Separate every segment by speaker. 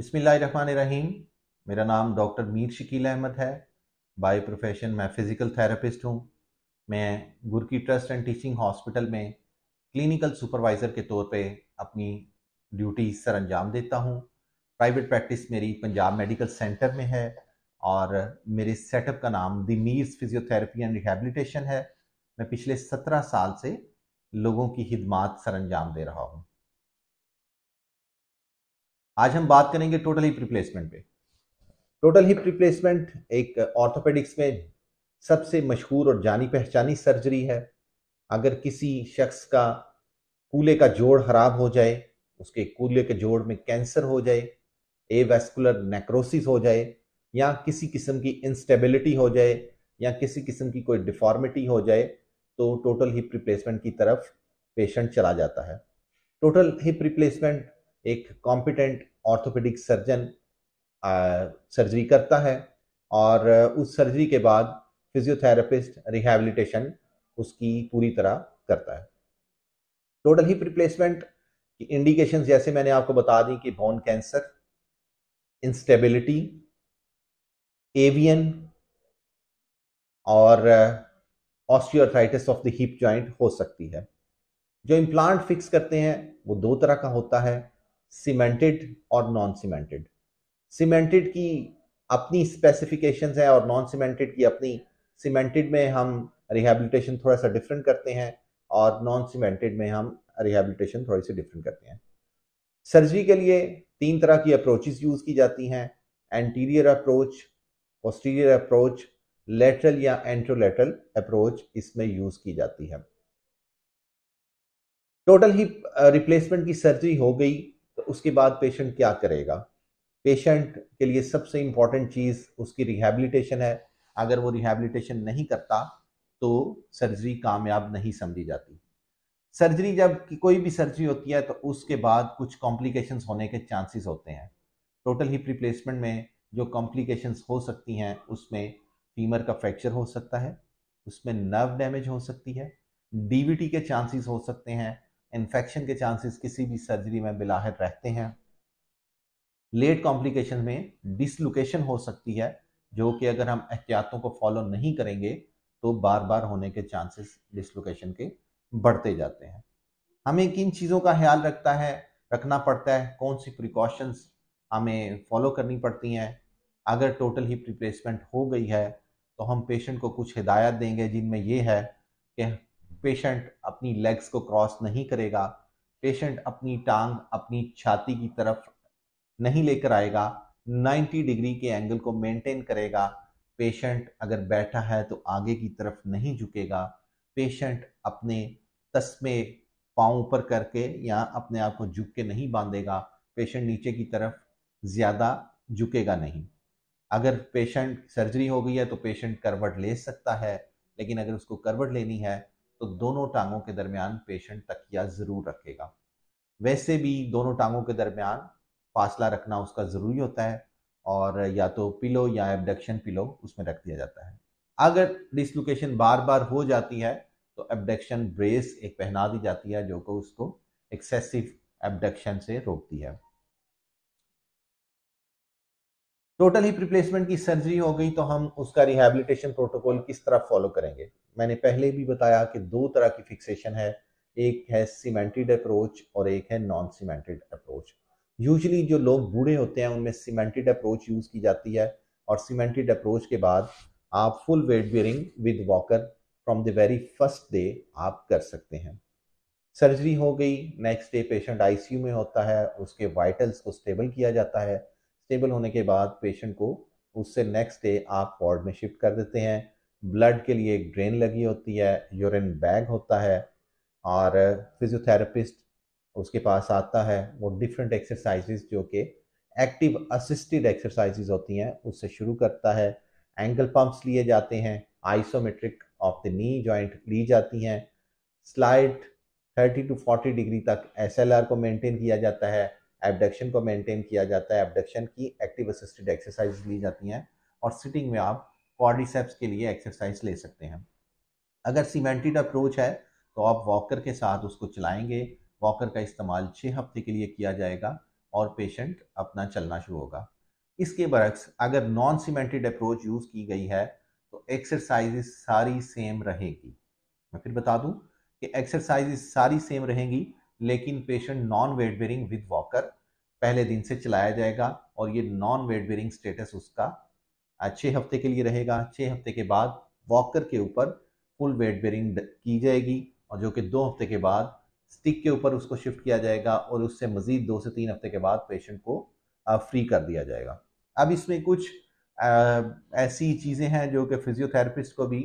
Speaker 1: बिसमीम मेरा नाम डॉक्टर मीर शकील अहमद है बाई प्रोफेशन मैं फ़िज़िकल थेरेपिस्ट हूँ मैं Gurki trust and teaching hospital में क्लिनिकल सुपरवाइज़र के तौर पे अपनी ड्यूटी सर अंजाम देता हूँ प्राइवेट प्रैक्टिस मेरी पंजाब मेडिकल सेंटर में है और मेरे सेटअप का नाम the Mir's physiotherapy and rehabilitation है मैं पिछले सत्रह साल से लोगों की खिदमात सर अंजाम दे रहा हूँ आज हम बात करेंगे टोटल हिप रिप्लेसमेंट पे टोटल हिप रिप्लेसमेंट एक ऑर्थोपेडिक्स में सबसे मशहूर और जानी पहचानी सर्जरी है अगर किसी शख्स का कूले का जोड़ खराब हो जाए उसके कूले के जोड़ में कैंसर हो जाए एवेस्कुलर नेक्रोसिस हो जाए या किसी किस्म की इंस्टेबिलिटी हो जाए या किसी किस्म की कोई डिफॉर्मिटी हो जाए तो टोटल हिप रिप्लेसमेंट की तरफ पेशेंट चला जाता है टोटल हिप रिप्लेसमेंट एक कॉम्पिटेंट ऑर्थोपेडिक सर्जन सर्जरी करता है और उस सर्जरी के बाद फिजियोथेरेपिस्ट रिहैबिलिटेशन उसकी पूरी तरह करता है टोटल हिप रिप्लेसमेंट की इंडिकेशन जैसे मैंने आपको बता दी कि बोन कैंसर इंस्टेबिलिटी एवियन और ऑस्टियोथाइटिस ऑफ द हिप ज्वाइंट हो सकती है जो इम्प्लांट फिक्स करते हैं वो दो तरह का होता है सीमेंटेड और नॉन सीमेंटेड सीमेंटेड की अपनी स्पेसिफिकेशंस हैं और नॉन सीमेंटेड की अपनी सीमेंटेड में हम रिहेबिलिटेशन थोड़ा सा डिफरेंट करते हैं और नॉन सीमेंटेड में हम रिहेबिलिटेशन थोड़ी सी डिफरेंट करते हैं सर्जरी के लिए तीन तरह की अप्रोचेज यूज़ की जाती हैं anterior approach posterior approach lateral या एंट्रोलेटरल अप्रोच इसमें यूज़ की जाती है टोटल ही रिप्लेसमेंट की सर्जरी हो गई तो उसके बाद पेशेंट क्या करेगा पेशेंट के लिए सबसे इंपॉर्टेंट चीज़ उसकी रिहेबिलिटेशन है अगर वो रिहेबिलिटेशन नहीं करता तो सर्जरी कामयाब नहीं समझी जाती सर्जरी जब कोई भी सर्जरी होती है तो उसके बाद कुछ कॉम्प्लिकेशंस होने के चांसेस होते हैं टोटल हिप रिप्लेसमेंट में जो कॉम्प्लिकेशंस हो सकती हैं उसमें फीमर का फ्रैक्चर हो सकता है उसमें नर्व डैमेज हो सकती है डीवीटी के चांसेस हो सकते हैं इन्फेक्शन के चांसेस किसी भी सर्जरी में बिलाहिर रहते हैं लेट कॉम्प्लिकेशन में डिसलोकेशन हो सकती है जो कि अगर हम एहतियातों को फॉलो नहीं करेंगे तो बार बार होने के चांसेस डिसलोकेशन के बढ़ते जाते हैं हमें किन चीज़ों का ख्याल रखता है रखना पड़ता है कौन सी प्रिकॉशंस हमें फॉलो करनी पड़ती हैं अगर टोटल हिप रिप्लेसमेंट हो गई है तो हम पेशेंट को कुछ हिदायत देंगे जिनमें यह है कि पेशेंट अपनी लेग्स को क्रॉस नहीं करेगा पेशेंट अपनी टांग अपनी छाती की तरफ नहीं लेकर आएगा 90 डिग्री के एंगल को मेंटेन करेगा पेशेंट अगर बैठा है तो आगे की तरफ नहीं झुकेगा पेशेंट अपने तस्मे पाँव ऊपर करके या अपने आप को झुक के नहीं बांधेगा पेशेंट नीचे की तरफ ज़्यादा झुकेगा नहीं अगर पेशेंट सर्जरी हो गई है तो पेशेंट करवट ले सकता है लेकिन अगर उसको करवट लेनी है तो दोनों टांगों के दरमियान पेशेंट तकिया ज़रूर रखेगा वैसे भी दोनों टांगों के दरमियान फासला रखना उसका ज़रूरी होता है और या तो पिलो या एबडक्शन पिलो उसमें रख दिया जाता है अगर डिसलोकेशन बार बार हो जाती है तो एबडक्शन ब्रेस एक पहना दी जाती है जो कि उसको एक्सेसिव एबडक्शन से रोकती है टोटल ही रिप्लेसमेंट की सर्जरी हो गई तो हम उसका रिहेबिलिटेशन प्रोटोकॉल किस तरह फॉलो करेंगे मैंने पहले भी बताया कि दो तरह की फिक्सेशन है एक है सीमेंटेड अप्रोच और एक है नॉन सीमेंटेड अप्रोच यूजली जो लोग बूढ़े होते हैं उनमें सीमेंटेड अप्रोच यूज़ की जाती है और सीमेंटेड अप्रोच के बाद आप full weight bearing with walker from the very first day आप कर सकते हैं सर्जरी हो गई नेक्स्ट डे पेशेंट आईसीयू में होता है उसके वाइटल्स को स्टेबल किया जाता है स्टेबल होने के बाद पेशेंट को उससे नेक्स्ट डे आप वार्ड में शिफ्ट कर देते हैं ब्लड के लिए एक ड्रेन लगी होती है यूरिन बैग होता है और फिजियोथेरेपिस्ट उसके पास आता है वो डिफरेंट एक्सरसाइजेज जो कि एक्टिव असिस्टेड एक्सरसाइजेज होती हैं उससे शुरू करता है एंकल पंप्स लिए जाते हैं isometric of the knee joint ली जाती हैं स्लाइड 30 टू 40 डिग्री तक एस को मेंटेन किया जाता है एबडक्शन को मेंटेन किया जाता है एबडक्शन की एक्टिव असिस्टेड एक्सरसाइज ली जाती हैं और सिटिंग में आप कॉर्डिसेप्स के लिए एक्सरसाइज ले सकते हैं अगर सीमेंटेड अप्रोच है तो आप वॉकर के साथ उसको चलाएंगे वॉकर का इस्तेमाल छः हफ्ते के लिए किया जाएगा और पेशेंट अपना चलना शुरू होगा इसके बरक्स अगर नॉन सीमेंटेड अप्रोच यूज़ की गई है तो एक्सरसाइज सारी सेम रहेगी मैं फिर बता दूं कि एक्सरसाइजेज सारी सेम रहेंगी लेकिन patient non weight bearing with walker पहले दिन से चलाया जाएगा और ये नॉन वेट बेरिंग स्टेटस उसका छः हफ्ते के लिए रहेगा छः हफ्ते के बाद वॉकर के ऊपर फुल वेट बेरिंग की जाएगी और जो कि दो हफ्ते के बाद स्टिक के ऊपर उसको शिफ्ट किया जाएगा और उससे मज़ीद दो से तीन हफ्ते के बाद पेशेंट को फ्री कर दिया जाएगा अब इसमें कुछ ऐसी चीज़ें हैं जो कि फिजियोथेरेपिस्ट को भी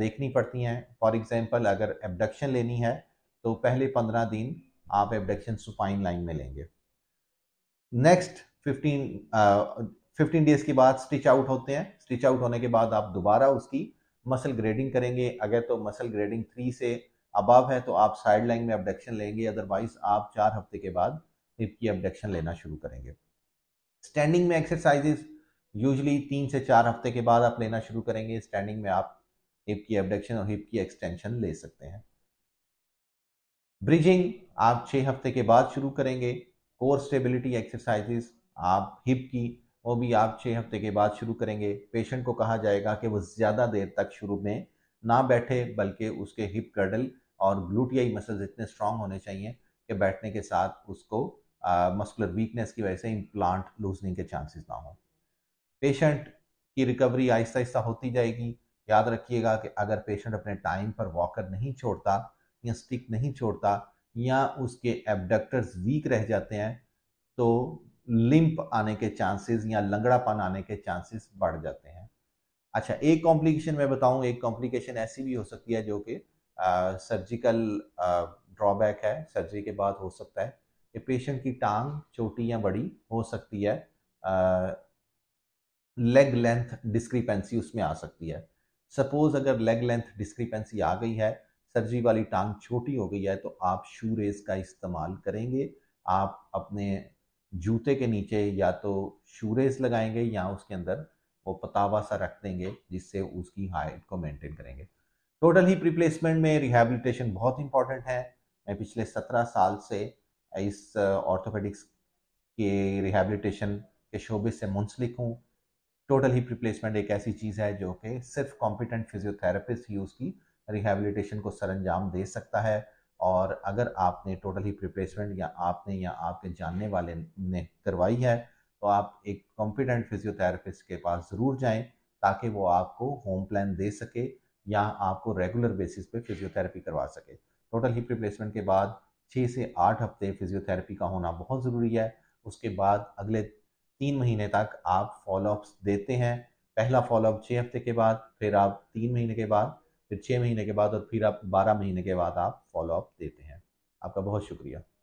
Speaker 1: देखनी पड़ती हैं फॉर एग्ज़ाम्पल अगर एबडक्शन लेनी है तो पहले पंद्रह दिन आप एबडक्शन सुपाइन लाइन में लेंगे नेक्स्ट फिफ्टीन फिफ्टीन डेज के बाद स्टिच आउट होते हैं स्टिच आउट होने के बाद आप दोबारा उसकी मसल ग्रेडिंग करेंगे अगर तो मसल ग्रेडिंग थ्री से अबव है तो आप साइड लाइन में एबडक्शन लेंगे अदरवाइज आप चार हफ्ते के बाद हिप की एबडक्शन लेना शुरू करेंगे स्टैंडिंग में एक्सरसाइजेस यूजली तीन से चार हफ्ते के बाद आप लेना शुरू करेंगे स्टैंडिंग में आप हिप की एबडक्शन और हिप की एक्सटेंशन ले सकते हैं ब्रिजिंग आप छः हफ्ते के बाद शुरू करेंगे कोर स्टेबिलिटी एक्सरसाइजेस आप हिप की वो भी आप छः हफ्ते के बाद शुरू करेंगे पेशेंट को कहा जाएगा कि वो ज़्यादा देर तक शुरू में ना बैठे बल्कि उसके हिप कर्डल और ग्लूटियाई मसल्स इतने स्ट्रांग होने चाहिए कि बैठने के साथ उसको मस्कुलर वीकनेस की वजह से इम्प्लांट लूजनिंग के चांसेस ना हो पेशेंट की रिकवरी आहिस्ता आहिस्ता होती जाएगी याद रखिएगा कि अगर पेशेंट अपने टाइम पर वॉकर नहीं छोड़ता या स्टिक नहीं छोड़ता या उसके एबडक्टर्स वीक रह जाते हैं तो लिंप आने के चांसेस या लंगड़ापन आने के चांसेस बढ़ जाते हैं अच्छा एक कॉम्प्लिकेशन मैं बताऊं एक कॉम्प्लिकेशन ऐसी भी हो सकती है जो कि सर्जिकल ड्रॉबैक है सर्जरी के बाद हो सकता है कि पेशेंट की टांग छोटी या बड़ी हो सकती है लेग लेंथ डिस्क्रिपेंसी उसमें आ सकती है सपोज अगर लेग लेंथ डिस्क्रिपेंसी आ गई है सर्जरी वाली टांग छोटी हो गई है तो आप शू रेस का इस्तेमाल करेंगे आप अपने जूते के नीचे या तो शू रेस लगाएंगे या उसके अंदर वो पतावा सा रख देंगे जिससे उसकी हाइट को मेंटेन करेंगे टोटल हिप रिप्लेसमेंट में रिहेबिलिटेशन बहुत इंपॉर्टेंट है मैं पिछले सत्रह साल से इस ऑर्थोपेडिक्स के रिहेबिलिटेशन के शोबे से मुंसलिक हूँ टोटल हिप रिप्लेसमेंट एक ऐसी चीज़ है जो कि सिर्फ कॉम्पिटेंट फिजियोथेरेपिस्ट ही उसकी रिहेबिलिटेशन को सर अंजाम दे सकता है और अगर आपने टोटल ही प्रिप्लेसमेंट या आपने या आपके जानने वाले ने करवाई है तो आप एक कॉम्पिटेंट फिजियोथेरापिस्ट के पास ज़रूर जाएं ताकि वो आपको होम प्लान दे सके या आपको रेगुलर बेसिस पे फिजियोथेरेपी करवा सके टोटल हिप रिप्लेसमेंट के बाद छः से आठ हफ्ते फिजियोथेरेपी का होना बहुत ज़रूरी है उसके बाद अगले तीन महीने तक आप फॉलोअप्स देते हैं पहला फॉलोअप छः हफ्ते के बाद फिर आप तीन महीने के बाद फिर छः महीने के बाद और फिर आप बारह महीने के बाद आप फॉलोअप देते हैं आपका बहुत शुक्रिया